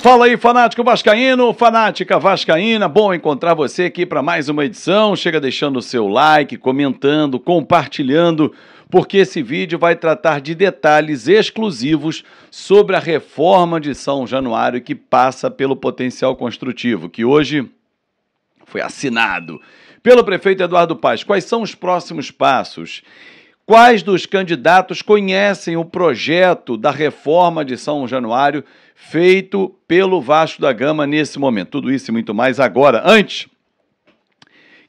Fala aí, fanático vascaíno, fanática vascaína. Bom encontrar você aqui para mais uma edição. Chega deixando o seu like, comentando, compartilhando, porque esse vídeo vai tratar de detalhes exclusivos sobre a reforma de São Januário que passa pelo potencial construtivo, que hoje foi assinado pelo prefeito Eduardo Paz. Quais são os próximos passos? Quais dos candidatos conhecem o projeto da reforma de São Januário feito pelo Vasco da Gama nesse momento? Tudo isso e muito mais agora. Antes,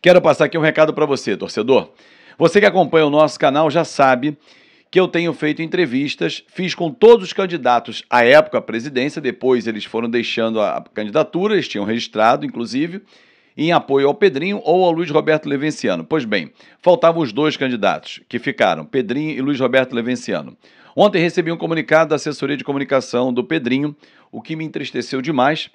quero passar aqui um recado para você, torcedor. Você que acompanha o nosso canal já sabe que eu tenho feito entrevistas, fiz com todos os candidatos à época à presidência, depois eles foram deixando a candidatura, eles tinham registrado, inclusive em apoio ao Pedrinho ou ao Luiz Roberto Levenciano. Pois bem, faltavam os dois candidatos, que ficaram, Pedrinho e Luiz Roberto Levenciano. Ontem recebi um comunicado da assessoria de comunicação do Pedrinho, o que me entristeceu demais,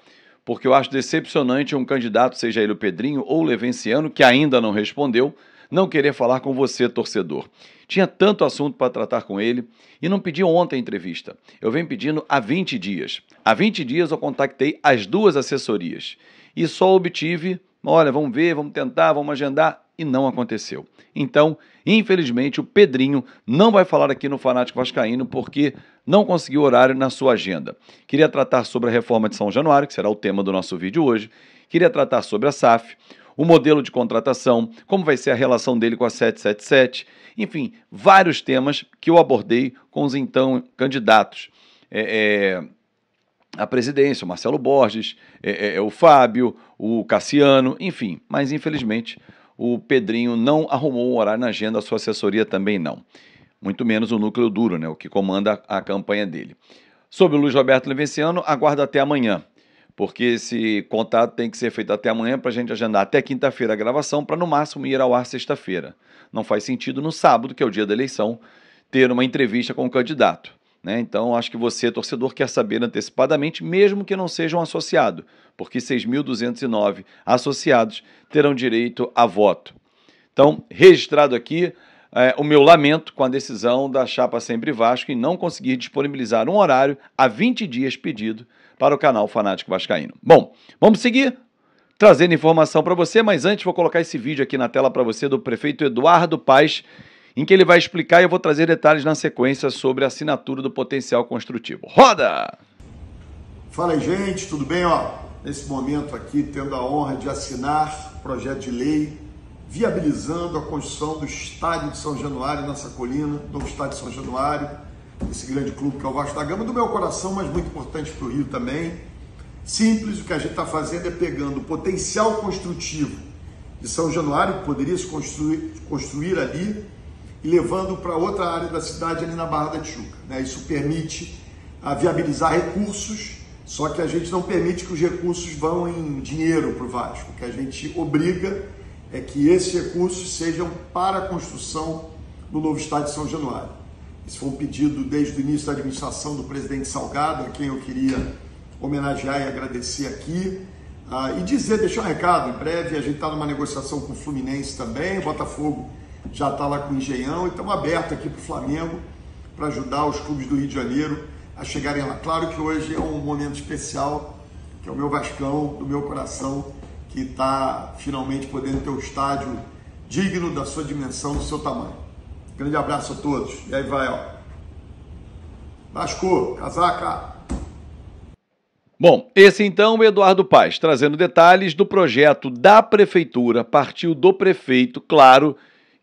porque eu acho decepcionante um candidato, seja ele o Pedrinho ou o Levenciano, que ainda não respondeu, não querer falar com você, torcedor. Tinha tanto assunto para tratar com ele e não pedi ontem a entrevista. Eu venho pedindo há 20 dias. Há 20 dias eu contactei as duas assessorias e só obtive olha, vamos ver, vamos tentar, vamos agendar, e não aconteceu. Então, infelizmente, o Pedrinho não vai falar aqui no Fanático Vascaíno porque não conseguiu horário na sua agenda. Queria tratar sobre a reforma de São Januário, que será o tema do nosso vídeo hoje. Queria tratar sobre a SAF, o modelo de contratação, como vai ser a relação dele com a 777, enfim, vários temas que eu abordei com os então candidatos. É, é a presidência, o Marcelo Borges, é, é, é, o Fábio, o Cassiano, enfim. Mas, infelizmente, o Pedrinho não arrumou um horário na agenda, a sua assessoria também não. Muito menos o núcleo duro, né, o que comanda a campanha dele. Sobre o Luiz Roberto Levenciano, aguardo até amanhã, porque esse contato tem que ser feito até amanhã para a gente agendar até quinta-feira a gravação, para no máximo ir ao ar sexta-feira. Não faz sentido no sábado, que é o dia da eleição, ter uma entrevista com o candidato. Né? Então, acho que você, torcedor, quer saber antecipadamente, mesmo que não seja um associado, porque 6.209 associados terão direito a voto. Então, registrado aqui é, o meu lamento com a decisão da Chapa Sempre Vasco em não conseguir disponibilizar um horário a 20 dias pedido para o canal Fanático Vascaíno. Bom, vamos seguir trazendo informação para você, mas antes vou colocar esse vídeo aqui na tela para você do prefeito Eduardo Paes em que ele vai explicar e eu vou trazer detalhes na sequência sobre a assinatura do potencial construtivo. Roda! Fala aí, gente, tudo bem? Ó, nesse momento aqui, tendo a honra de assinar projeto de lei viabilizando a construção do estádio de São Januário, nessa colina, novo estádio de São Januário, esse grande clube que é o Vasco da Gama, do meu coração, mas muito importante para o Rio também. Simples, o que a gente está fazendo é pegando o potencial construtivo de São Januário, que poderia se construir, construir ali, e levando para outra área da cidade ali na Barra da Tijuca. Né? Isso permite a ah, viabilizar recursos, só que a gente não permite que os recursos vão em dinheiro para o Vasco. O que a gente obriga é que esses recursos sejam para a construção do novo estádio de São Januário. Isso foi um pedido desde o início da administração do presidente Salgado, a quem eu queria homenagear e agradecer aqui. Ah, e dizer, deixar um recado, em breve a gente está numa negociação com o Fluminense também, o Botafogo já está lá com o Engenhão e estamos abertos aqui para o Flamengo para ajudar os clubes do Rio de Janeiro a chegarem lá. Claro que hoje é um momento especial, que é o meu Vascão, do meu coração, que está finalmente podendo ter um estádio digno da sua dimensão, do seu tamanho. Grande abraço a todos. E aí vai, ó. Vasco, casaca! Bom, esse então é Eduardo Paz, trazendo detalhes do projeto da prefeitura, partiu do prefeito, claro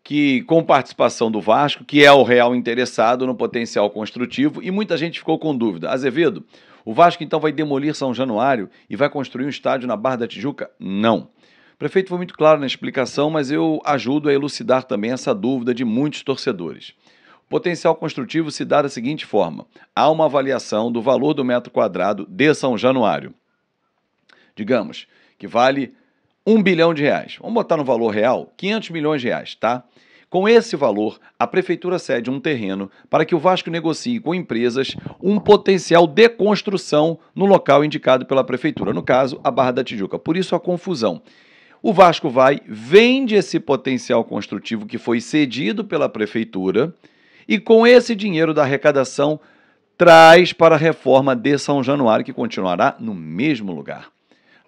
que com participação do Vasco, que é o real interessado no potencial construtivo, e muita gente ficou com dúvida. Azevedo, o Vasco então vai demolir São Januário e vai construir um estádio na Barra da Tijuca? Não. O prefeito foi muito claro na explicação, mas eu ajudo a elucidar também essa dúvida de muitos torcedores. O potencial construtivo se dá da seguinte forma: há uma avaliação do valor do metro quadrado de São Januário. Digamos que vale 1 bilhão de reais. Vamos botar no valor real, 500 milhões de reais, tá? Com esse valor, a prefeitura cede um terreno para que o Vasco negocie com empresas um potencial de construção no local indicado pela prefeitura, no caso, a Barra da Tijuca. Por isso a confusão. O Vasco vai, vende esse potencial construtivo que foi cedido pela prefeitura e com esse dinheiro da arrecadação traz para a reforma de São Januário que continuará no mesmo lugar.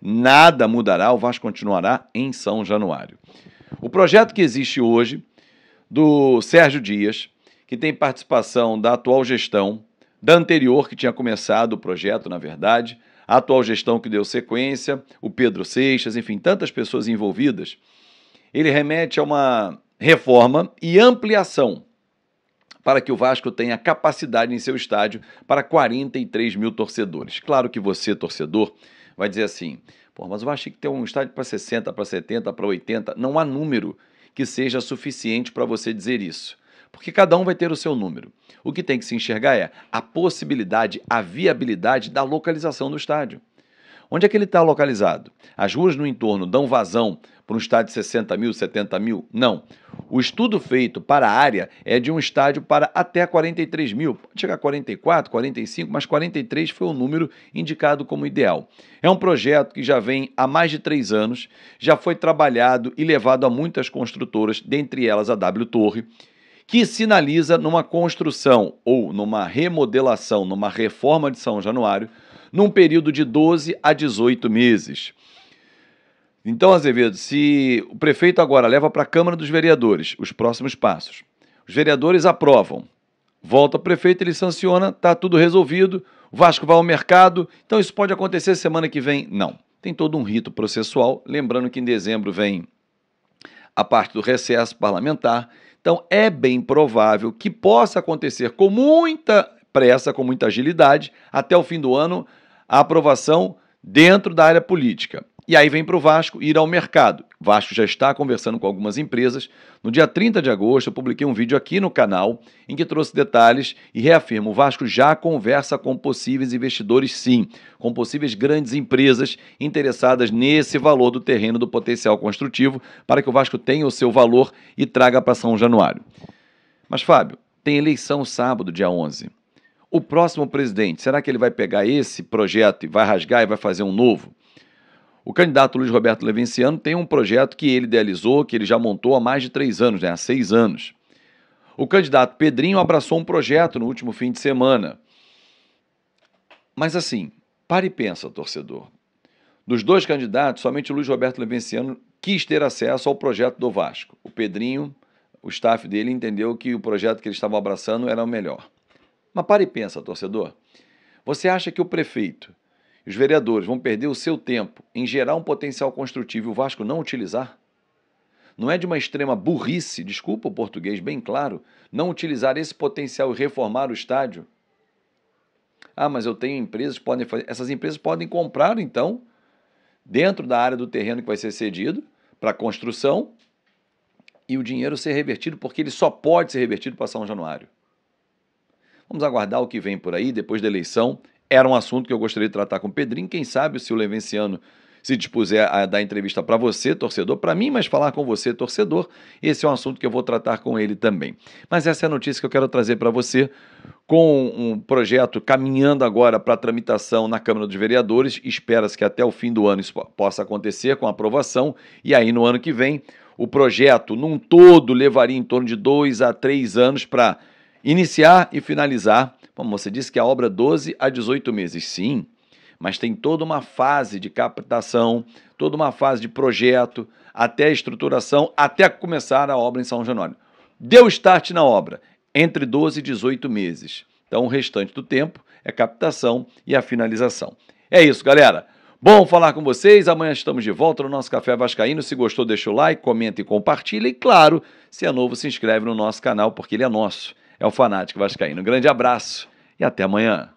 Nada mudará, o Vasco continuará em São Januário. O projeto que existe hoje, do Sérgio Dias, que tem participação da atual gestão, da anterior, que tinha começado o projeto, na verdade, a atual gestão que deu sequência, o Pedro Seixas, enfim, tantas pessoas envolvidas, ele remete a uma reforma e ampliação para que o Vasco tenha capacidade em seu estádio para 43 mil torcedores. Claro que você, torcedor, vai dizer assim: pô, mas acho que tem um estádio para 60, para 70, para 80. Não há número que seja suficiente para você dizer isso. Porque cada um vai ter o seu número. O que tem que se enxergar é a possibilidade, a viabilidade da localização do estádio. Onde é que ele está localizado? As ruas no entorno dão vazão para um estádio de 60 mil, 70 mil? Não. O estudo feito para a área é de um estádio para até 43 mil. Pode chegar a 44, 45, mas 43 foi o número indicado como ideal. É um projeto que já vem há mais de três anos, já foi trabalhado e levado a muitas construtoras, dentre elas a W Torre, que sinaliza numa construção ou numa remodelação, numa reforma de São Januário, num período de 12 a 18 meses. Então, Azevedo, se o prefeito agora leva para a Câmara dos Vereadores os próximos passos, os vereadores aprovam, volta o prefeito, ele sanciona, está tudo resolvido, o Vasco vai ao mercado, então isso pode acontecer semana que vem? Não. Tem todo um rito processual, lembrando que em dezembro vem a parte do recesso parlamentar. Então, é bem provável que possa acontecer com muita pressa, com muita agilidade, até o fim do ano, a aprovação dentro da área política. E aí vem para o Vasco ir ao mercado. O Vasco já está conversando com algumas empresas. No dia 30 de agosto, eu publiquei um vídeo aqui no canal em que trouxe detalhes e reafirmo: o Vasco já conversa com possíveis investidores, sim, com possíveis grandes empresas interessadas nesse valor do terreno do potencial construtivo para que o Vasco tenha o seu valor e traga para São Januário. Mas, Fábio, tem eleição sábado, dia 11 o próximo presidente, será que ele vai pegar esse projeto e vai rasgar e vai fazer um novo? O candidato Luiz Roberto Levenciano tem um projeto que ele idealizou, que ele já montou há mais de três anos, né? há seis anos. O candidato Pedrinho abraçou um projeto no último fim de semana. Mas assim, pare e pensa, torcedor. Dos dois candidatos, somente o Luiz Roberto Levenciano quis ter acesso ao projeto do Vasco. O Pedrinho, o staff dele, entendeu que o projeto que eles estavam abraçando era o melhor. Mas pare e pensa, torcedor. Você acha que o prefeito e os vereadores vão perder o seu tempo em gerar um potencial construtivo e o Vasco não utilizar? Não é de uma extrema burrice, desculpa o português bem claro, não utilizar esse potencial e reformar o estádio? Ah, mas eu tenho empresas que podem fazer. Essas empresas podem comprar, então, dentro da área do terreno que vai ser cedido para construção e o dinheiro ser revertido, porque ele só pode ser revertido para São Januário. Vamos aguardar o que vem por aí depois da eleição. Era um assunto que eu gostaria de tratar com o Pedrinho. Quem sabe se o Levenciano se dispuser a dar entrevista para você, torcedor, para mim, mas falar com você, torcedor, esse é um assunto que eu vou tratar com ele também. Mas essa é a notícia que eu quero trazer para você com um projeto caminhando agora para tramitação na Câmara dos Vereadores. Espera-se que até o fim do ano isso possa acontecer com aprovação e aí no ano que vem o projeto num todo levaria em torno de dois a três anos para Iniciar e finalizar. Bom, você disse que a obra 12 a 18 meses. Sim, mas tem toda uma fase de captação, toda uma fase de projeto, até a estruturação, até começar a obra em São Januário. Deu start na obra entre 12 e 18 meses. Então, o restante do tempo é captação e a finalização. É isso, galera. Bom falar com vocês. Amanhã estamos de volta no nosso Café Vascaíno. Se gostou, deixa o like, comenta e compartilha. E, claro, se é novo, se inscreve no nosso canal, porque ele é nosso é o Fanático Vascaíno. Um grande abraço e até amanhã.